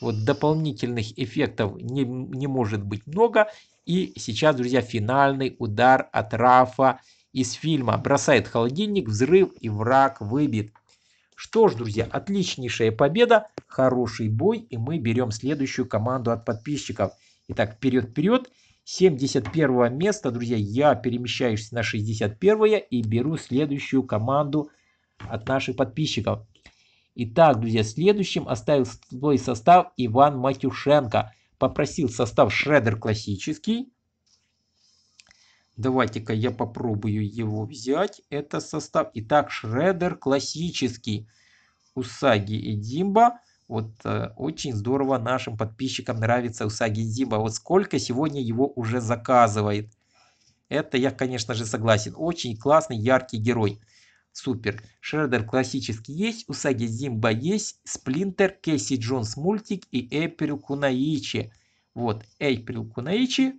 Speaker 1: Вот дополнительных эффектов не, не может быть много. И сейчас, друзья, финальный удар от Рафа из фильма. Бросает холодильник, взрыв и враг выбит. Что ж, друзья, отличнейшая победа, хороший бой. И мы берем следующую команду от подписчиков. Итак, вперед-вперед. 71 место, друзья, я перемещаюсь на 61 и беру следующую команду от наших подписчиков. Итак, друзья, следующим оставил свой состав Иван Матюшенко. Попросил состав шредер классический. Давайте-ка я попробую его взять. Это состав. Итак, шредер классический. Усаги и Димба. Вот э, очень здорово нашим подписчикам нравится Усаги и Димба. Вот сколько сегодня его уже заказывает. Это я, конечно же, согласен. Очень классный, яркий герой. Супер. Шредер классический есть, Усаги Зимба есть, Сплинтер, Кейси Джонс мультик и Эйприл Кунаичи. Вот, Эйприл Кунаичи.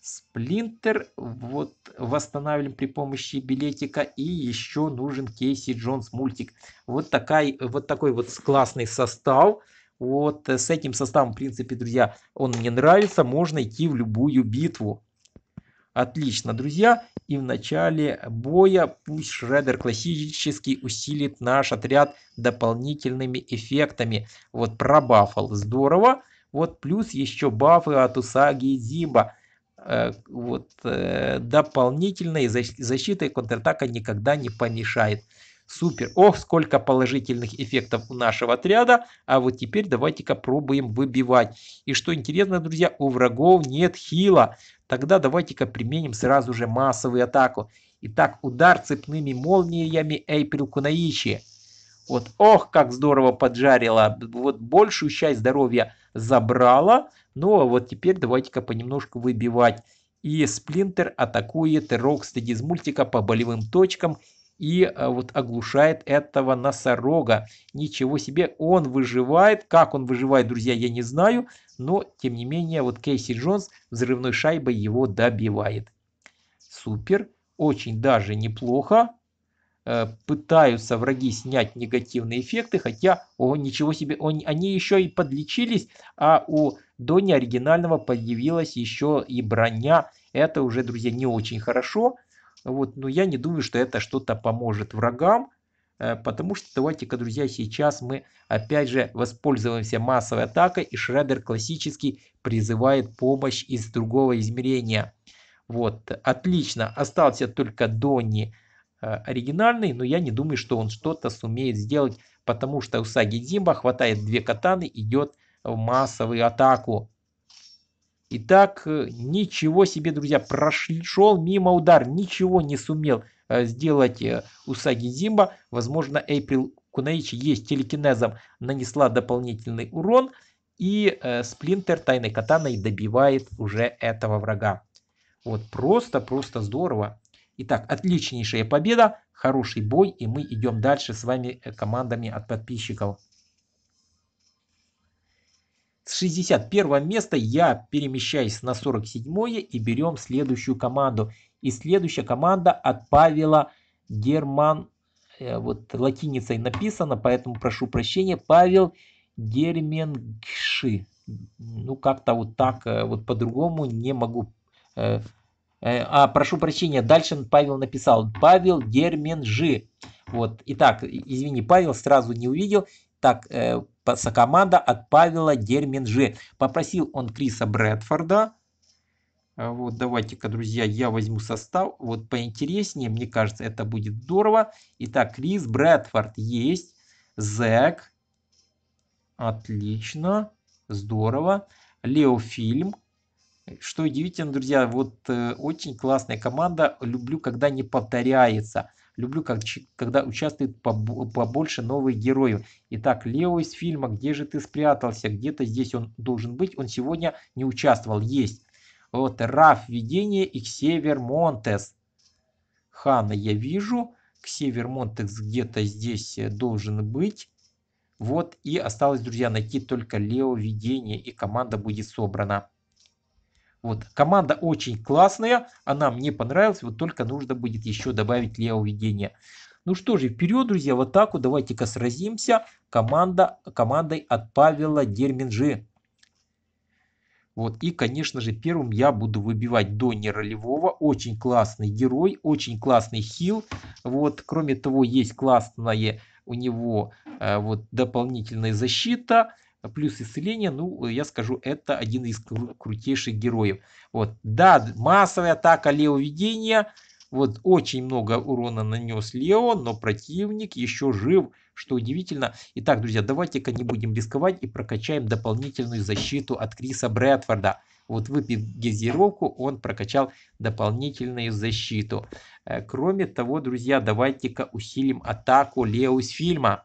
Speaker 1: Сплинтер вот восстанавливаем при помощи билетика и еще нужен Кейси Джонс мультик. Вот, такая, вот такой вот классный состав. Вот э, с этим составом, в принципе, друзья, он мне нравится. Можно идти в любую битву. Отлично, друзья. И в начале боя пусть Шредер классический усилит наш отряд дополнительными эффектами. Вот пробафал. Здорово. Вот плюс еще бафы от Усаги и Зиба. Э, вот э, дополнительной защита и контратака никогда не помешает. Супер. Ох, сколько положительных эффектов у нашего отряда. А вот теперь давайте-ка пробуем выбивать. И что интересно, друзья, у врагов нет хила. Тогда давайте-ка применим сразу же массовую атаку. Итак, удар цепными молниями Эйприл Кунаичи. Вот, ох, как здорово поджарило, Вот большую часть здоровья забрала. Ну, а вот теперь давайте-ка понемножку выбивать. И Сплинтер атакует Рокстед из мультика по болевым точкам и э, вот оглушает этого носорога. Ничего себе, он выживает. Как он выживает, друзья, я не знаю, но тем не менее вот Кейси Джонс взрывной шайбой его добивает. Супер, очень даже неплохо. Э, пытаются враги снять негативные эффекты, хотя, о, ничего себе, он, они еще и подлечились, а у Дони оригинального появилась еще и броня. Это уже, друзья, не очень хорошо. Вот, но я не думаю, что это что-то поможет врагам, э, потому что давайте-ка, друзья, сейчас мы опять же воспользуемся массовой атакой, и Шредер классически призывает помощь из другого измерения. Вот, отлично, остался только Донни э, оригинальный, но я не думаю, что он что-то сумеет сделать, потому что у Саги Дзимба хватает две катаны, идет в массовую атаку. Итак, э, ничего себе, друзья, прошел мимо удар, ничего не сумел э, сделать э, Усаги Зимба. Возможно, Эйприл Кунаичи есть телекинезом нанесла дополнительный урон. И э, Сплинтер Тайной Катаной добивает уже этого врага. Вот просто-просто здорово. Итак, отличнейшая победа, хороший бой. И мы идем дальше с вами командами от подписчиков. С 61 места я перемещаюсь на 47 и берем следующую команду. И следующая команда от Павела Герман. Э, вот латиницей написано, поэтому прошу прощения. Павел Герменгши. Ну, как-то вот так, э, вот по-другому не могу. Э, а, прошу прощения, дальше Павел написал. Павел Герменжи. Вот, итак, извини, Павел сразу не увидел. Так, э, команда отправила Дерминжи. Попросил он Криса Брэдфорда. А, вот, давайте-ка, друзья, я возьму состав. Вот поинтереснее, мне кажется, это будет здорово. Итак, Крис Брэдфорд есть. Зэк. Отлично. Здорово. Лео Фильм. Что удивительно, друзья, вот э, очень классная команда. Люблю, когда не повторяется. Люблю, когда участвует побольше новых героев. Итак, Лео из фильма «Где же ты спрятался?» Где-то здесь он должен быть. Он сегодня не участвовал. Есть. Вот Раф Видение и Ксевер Монтес. Хана я вижу. Ксевер Монтес где-то здесь э, должен быть. Вот и осталось, друзья, найти только Лео Видение и команда будет собрана. Вот. Команда очень классная, она а мне понравилась, вот только нужно будет еще добавить левовведение. Ну что же, вперед, друзья, в атаку, давайте-ка сразимся команда, командой от Павела Дерминжи. Вот, и, конечно же, первым я буду выбивать Донни Ролевого. Очень классный герой, очень классный хил. Вот, кроме того, есть классная у него э, вот дополнительная защита плюс исцеление, ну, я скажу, это один из кру крутейших героев. Вот, да, массовая атака левоведения, вот, очень много урона нанес Лео, но противник еще жив, что удивительно. Итак, друзья, давайте-ка не будем рисковать и прокачаем дополнительную защиту от Криса Брэдфорда. Вот выпив газировку, он прокачал дополнительную защиту. Э, кроме того, друзья, давайте-ка усилим атаку Лео из фильма.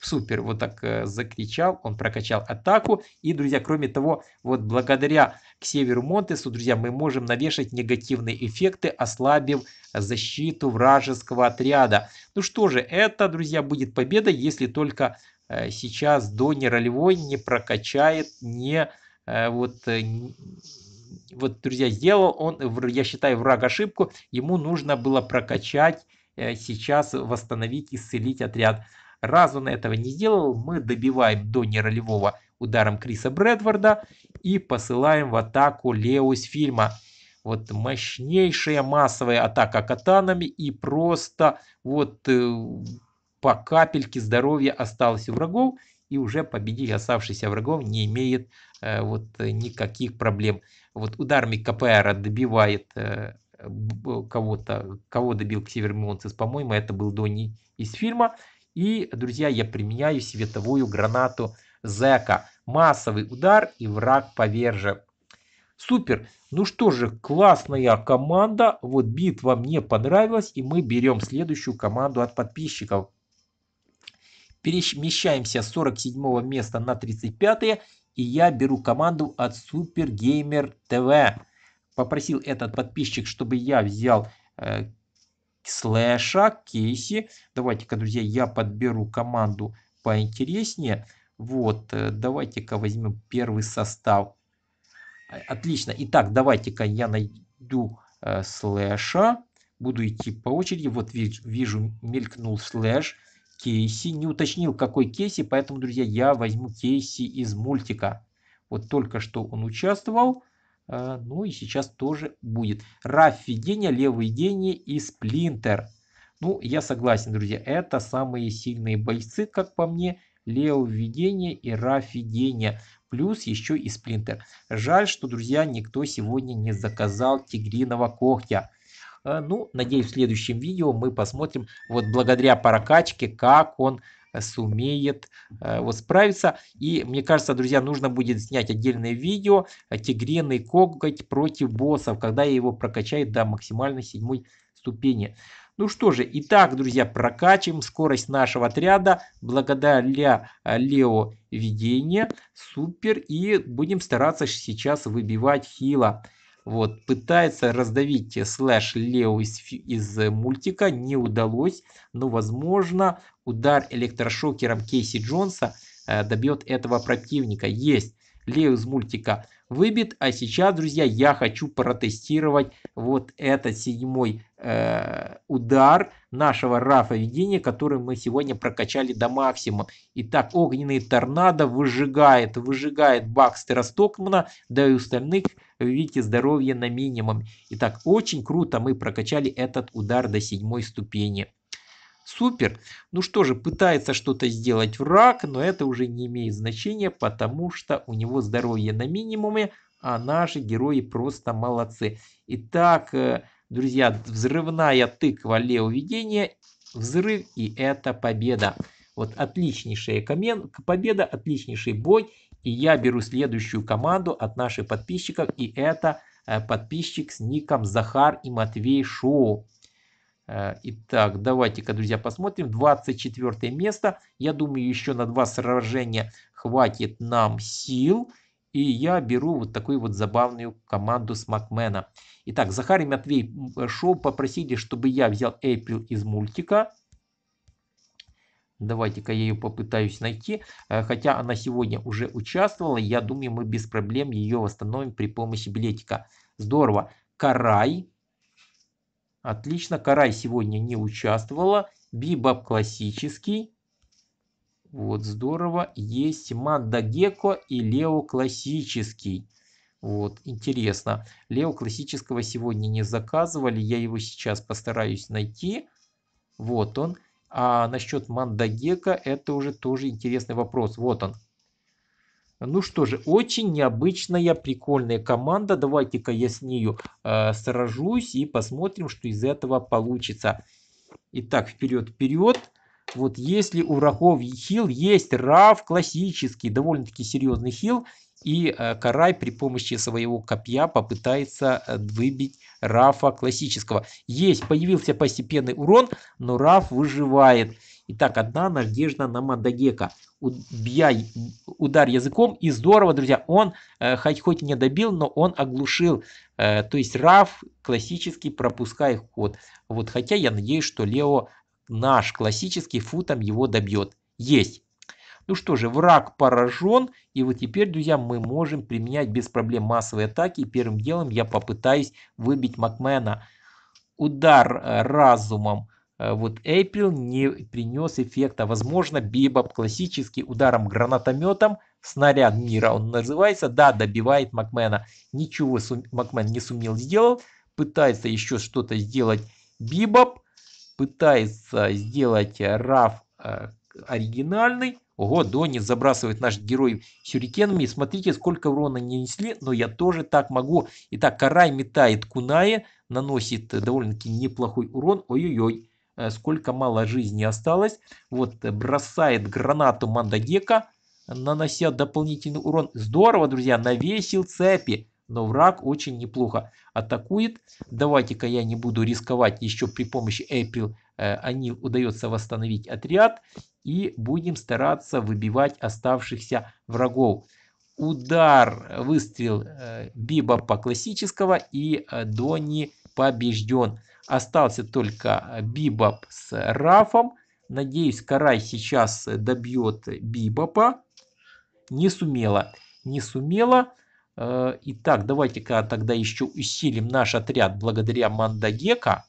Speaker 1: Супер, вот так э, закричал, он прокачал атаку. И, друзья, кроме того, вот благодаря к северу Монтесу, друзья, мы можем навешать негативные эффекты, ослабив защиту вражеского отряда. Ну что же, это, друзья, будет победа, если только э, сейчас до неролевой не прокачает, не э, вот... вот, друзья, сделал он, я считаю, враг ошибку. Ему нужно было прокачать, сейчас восстановить, исцелить отряд. Раз он этого не сделал, мы добиваем до неролевого ударом Криса Брэдварда и посылаем в атаку Лео из фильма. Вот мощнейшая массовая атака катанами и просто вот э, по капельке здоровья осталось у врагов и уже победить оставшихся врагов не имеет э, вот никаких проблем. Вот ударами КПР добивает э, кого-то, кого добил Ксивер Мионцис, по-моему, это был Донни из фильма. И, друзья, я применяю световую гранату Зека. Массовый удар и враг повержен. Супер! Ну что же, классная команда. Вот битва мне понравилась. И мы берем следующую команду от подписчиков. Перемещаемся с 47 места на 35. И я беру команду от Супергеймер ТВ. Попросил этот подписчик, чтобы я взял э, слэша кейси. Давайте-ка, друзья, я подберу команду поинтереснее. Вот, э, давайте-ка возьмем первый состав. Э, отлично. Итак, давайте-ка я найду э, слэша. Буду идти по очереди. Вот вижу, вижу, мелькнул слэш Кейси. Не уточнил, какой Кейси, поэтому, друзья, я возьму Кейси из мультика. Вот только что он участвовал. А, ну и сейчас тоже будет. рафидения, введение, левый и сплинтер. Ну, я согласен, друзья, это самые сильные бойцы, как по мне. Лео введение и рафидения, Плюс еще и сплинтер. Жаль, что, друзья, никто сегодня не заказал тигриного когтя. А, ну, надеюсь, в следующем видео мы посмотрим, вот благодаря прокачке, как он Э, сумеет э, вот справиться. И мне кажется, друзья, нужно будет снять отдельное видео э, «Тигриный коготь против боссов», когда я его прокачаю до максимально седьмой ступени. Ну что же, итак, друзья, прокачиваем скорость нашего отряда благодаря Лео видения. Супер. И будем стараться сейчас выбивать хила. Вот, пытается раздавить слэш Лео из, из э, мультика, не удалось, но возможно удар электрошокером Кейси Джонса э, добьет этого противника. Есть Лео из мультика выбит. А сейчас, друзья, я хочу протестировать вот этот седьмой э, удар нашего Рафа Видения, который мы сегодня прокачали до максимума. Итак, огненный торнадо выжигает, выжигает Бакстера Стокмана, да и остальных, видите, здоровье на минимум. Итак, очень круто мы прокачали этот удар до седьмой ступени супер. Ну что же, пытается что-то сделать враг, но это уже не имеет значения, потому что у него здоровье на минимуме, а наши герои просто молодцы. Итак, э, друзья, взрывная тыква Лео Видения, взрыв и это победа. Вот отличнейшая комен, победа, отличнейший бой. И я беру следующую команду от наших подписчиков, и это э, подписчик с ником Захар и Матвей Шоу. Э, итак, давайте-ка, друзья, посмотрим. 24 место. Я думаю, еще на два сражения хватит нам сил. И я беру вот такую вот забавную команду с Макмена. Итак, Захар и Матвей Шоу попросили, чтобы я взял Эйприл из мультика. Давайте-ка я ее попытаюсь найти. Э, хотя она сегодня уже участвовала. Я думаю, мы без проблем ее восстановим при помощи билетика. Здорово. Карай. Отлично, Карай сегодня не участвовала. Бибаб классический. Вот, здорово. Есть Манда Гекко и Лео классический. Вот, интересно. Лео классического сегодня не заказывали. Я его сейчас постараюсь найти. Вот он. А насчет Мандагека это уже тоже интересный вопрос. Вот он. Ну что же, очень необычная, прикольная команда. Давайте-ка я с нею э, сражусь и посмотрим, что из этого получится. Итак, вперед, вперед. Вот если у врагов хил есть Рав классический, довольно-таки серьезный хил, и э, Карай при помощи своего копья попытается э, выбить Рафа классического. Есть, появился постепенный урон, но Раф выживает. Итак, одна надежда на Мандагека бьяй, удар языком. И здорово, друзья, он э, хоть, хоть не добил, но он оглушил. Э, то есть Раф классический пропускай ход. Вот, хотя я надеюсь, что Лео наш классический футом его добьет. Есть. Ну что же, враг поражен. И вот теперь, друзья, мы можем применять без проблем массовые атаки. первым делом я попытаюсь выбить Макмена. Удар э, разумом Э, вот April не принес эффекта. Возможно, Бибоп классический ударом гранатометом, снаряд мира он называется, да, добивает Макмена. Ничего сум... Макмен не сумел сделать, пытается еще что-то сделать Бибоп, пытается сделать Раф э, оригинальный. Ого, Донни забрасывает наш герой сюрикенами. Смотрите, сколько урона не несли, но я тоже так могу. Итак, Карай метает Кунае, наносит довольно-таки неплохой урон. Ой-ой-ой. Э, сколько мало жизни осталось. Вот э, бросает гранату Мандагека, нанося дополнительный урон. Здорово, друзья, навесил цепи. Но враг очень неплохо атакует. Давайте-ка я не буду рисковать. Еще при помощи Эйприл они удается восстановить отряд. И будем стараться выбивать оставшихся врагов удар, выстрел э, Биба по классического и Дони побежден. Остался только Бибоп с Рафом. Надеюсь, Карай сейчас добьет Бибопа. Не сумела. Не сумела. Э, итак, давайте-ка тогда еще усилим наш отряд благодаря Мандагека.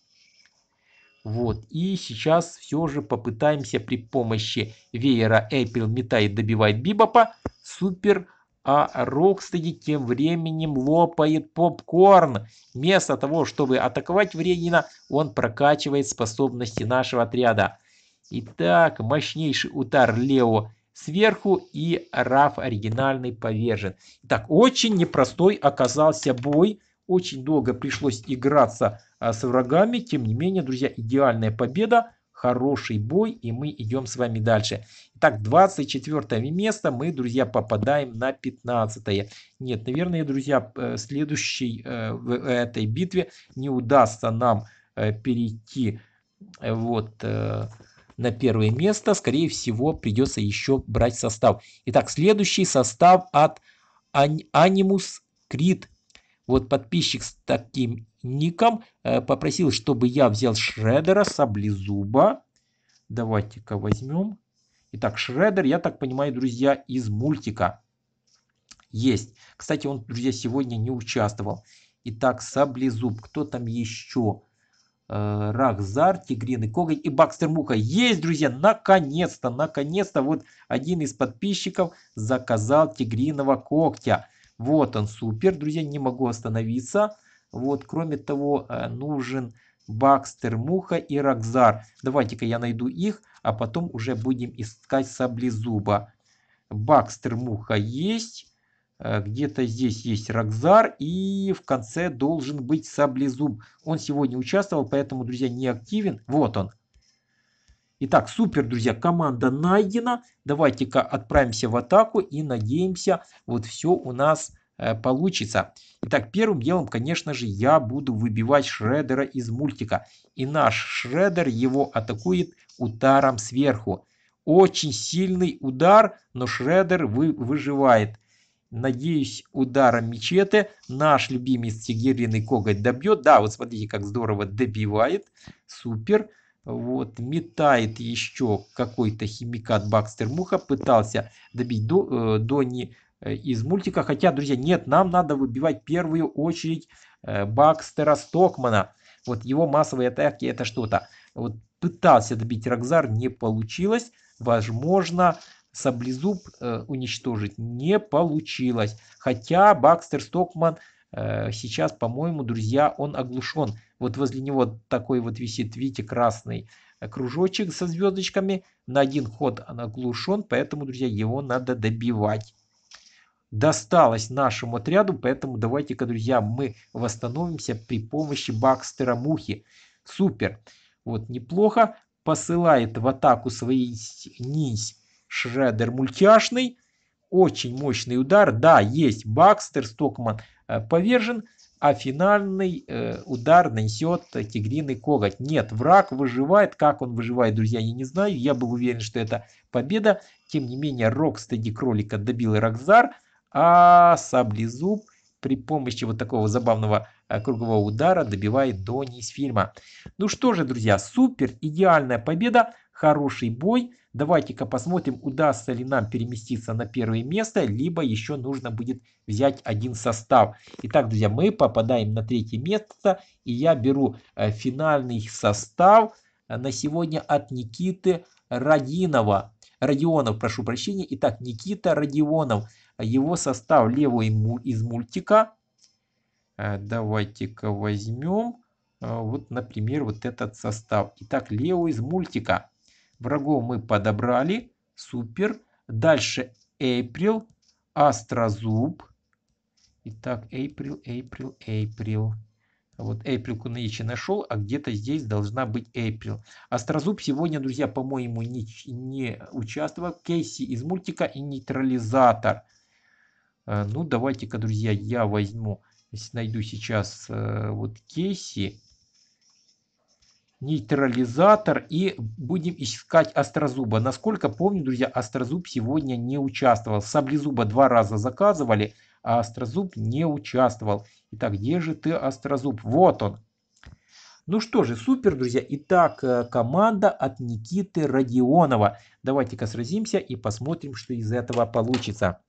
Speaker 1: Вот, и сейчас все же попытаемся при помощи веера Эппел метает добивать Бибопа. Супер а Рокстеди тем временем лопает попкорн. Вместо того, чтобы атаковать вредина, он прокачивает способности нашего отряда. Итак, мощнейший удар Лео сверху и Раф оригинальный повержен. Итак, очень непростой оказался бой. Очень долго пришлось играться а, с врагами. Тем не менее, друзья, идеальная победа хороший бой, и мы идем с вами дальше. Итак, 24 место мы, друзья, попадаем на 15. -е. Нет, наверное, друзья, э, следующей э, в этой битве не удастся нам э, перейти вот на первое место. Скорее всего, придется еще брать состав. Итак, следующий состав от Animus Creed вот подписчик с таким ником э, попросил, чтобы я взял Шредера, Саблезуба. Давайте-ка возьмем. Итак, Шредер, я так понимаю, друзья, из мультика. Есть. Кстати, он, друзья, сегодня не участвовал. Итак, Саблезуб. Кто там еще? Э, Рахзар, Тигриный Коготь и Бакстер Муха. Есть, друзья, наконец-то, наконец-то вот один из подписчиков заказал Тигриного Когтя. Вот он, супер. Друзья, не могу остановиться. Вот, кроме того, э, нужен Бакстер, Муха и Рокзар. Давайте-ка я найду их, а потом уже будем искать Саблезуба. Бакстер, Муха есть. Э, где-то здесь есть Рокзар и в конце должен быть Саблезуб. Он сегодня участвовал, поэтому, друзья, не активен. Вот он. Итак, супер, друзья, команда найдена. Давайте-ка отправимся в атаку и надеемся, вот все у нас э, получится. Итак, первым делом, конечно же, я буду выбивать Шредера из мультика. И наш Шредер его атакует ударом сверху. Очень сильный удар, но Шредер вы, выживает. Надеюсь, ударом мечеты наш любимец тигриный коготь добьет. Да, вот смотрите, как здорово добивает. Супер. Супер вот, метает еще какой-то химикат Бакстер Муха, пытался добить до, э, Донни э, из мультика, хотя, друзья, нет, нам надо выбивать в первую очередь э, Бакстера Стокмана, вот его массовые атаки это что-то, вот пытался добить Рокзар, не получилось, возможно, Саблезуб э, уничтожить не получилось, хотя Бакстер Стокман Э, сейчас, по-моему, друзья, он оглушен. Вот возле него такой вот висит, видите, красный э, кружочек со звездочками. На один ход он оглушен, поэтому, друзья, его надо добивать. Досталось нашему отряду, поэтому давайте-ка, друзья, мы восстановимся при помощи Бакстера Мухи. Супер! Вот неплохо. Посылает в атаку свои нись Шредер мультяшный. Очень мощный удар. Да, есть Бакстер, Стокман Э, повержен, а финальный э, удар нанесет тигриный коготь. Нет, враг выживает. Как он выживает, друзья, я не знаю. Я был уверен, что это победа. Тем не менее, Рокстеди кролика добил рокзар, а Саблезуб при помощи вот такого забавного э, кругового удара добивает Дони из фильма. Ну что же, друзья, супер, идеальная победа хороший бой. Давайте-ка посмотрим, удастся ли нам переместиться на первое место, либо еще нужно будет взять один состав. Итак, друзья, мы попадаем на третье место, и я беру э, финальный состав э, на сегодня от Никиты Родинова. Родионов, прошу прощения. Итак, Никита Родионов. Его состав левый из мультика. Э, давайте-ка возьмем, вот, например, вот этот состав. Итак, левый из мультика. Врагов мы подобрали. Супер. Дальше April, Астрозуб. Итак, April, April, April. Вот Эйприл Кунаичи нашел, а где-то здесь должна быть April. Астрозуб сегодня, друзья, по-моему, не, не участвовал. Кейси из мультика и нейтрализатор. Э, ну, давайте-ка, друзья, я возьму, если найду сейчас э, вот Кейси нейтрализатор и будем искать острозуба. Насколько помню, друзья, острозуб сегодня не участвовал. Саблезуба два раза заказывали, а острозуб не участвовал. Итак, где же ты, острозуб? Вот он. Ну что же, супер, друзья. Итак, э, команда от Никиты Родионова. Давайте-ка сразимся и посмотрим, что из этого получится.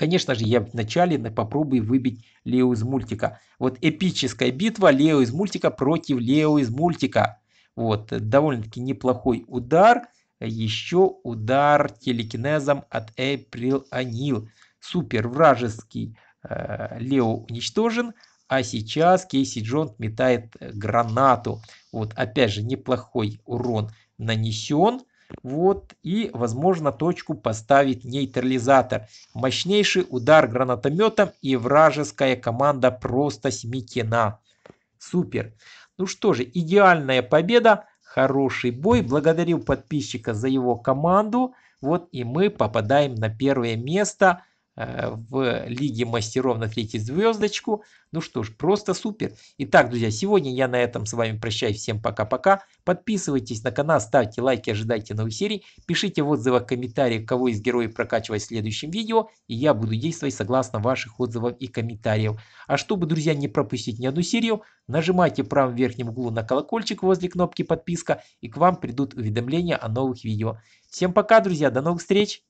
Speaker 1: Конечно же, я вначале попробую выбить Лео из мультика. Вот эпическая битва Лео из мультика против Лео из мультика. Вот, довольно-таки неплохой удар. Еще удар телекинезом от Эприл Анил. Супер вражеский э, Лео уничтожен. А сейчас Кейси Джонт метает э, гранату. Вот, опять же, неплохой урон нанесен. Вот, и, возможно, точку поставит нейтрализатор. Мощнейший удар гранатометом, и вражеская команда просто сметена. Супер. Ну что же, идеальная победа, хороший бой. Благодарю подписчика за его команду. Вот и мы попадаем на первое место. Э, в Лиге Мастеров на третью звездочку. Ну что ж, просто супер. Итак, друзья, сегодня я на этом с вами прощаюсь. Всем пока-пока. Подписывайтесь на канал, ставьте лайки, ожидайте новых серий. Пишите в отзывах, комментариях, кого из героев прокачивать в следующем видео. И я буду действовать согласно ваших отзывов и комментариев. А чтобы, друзья, не пропустить ни одну серию, нажимайте в правом верхнем углу на колокольчик возле кнопки подписка. И к вам придут уведомления о новых видео. Всем пока, друзья. До новых встреч.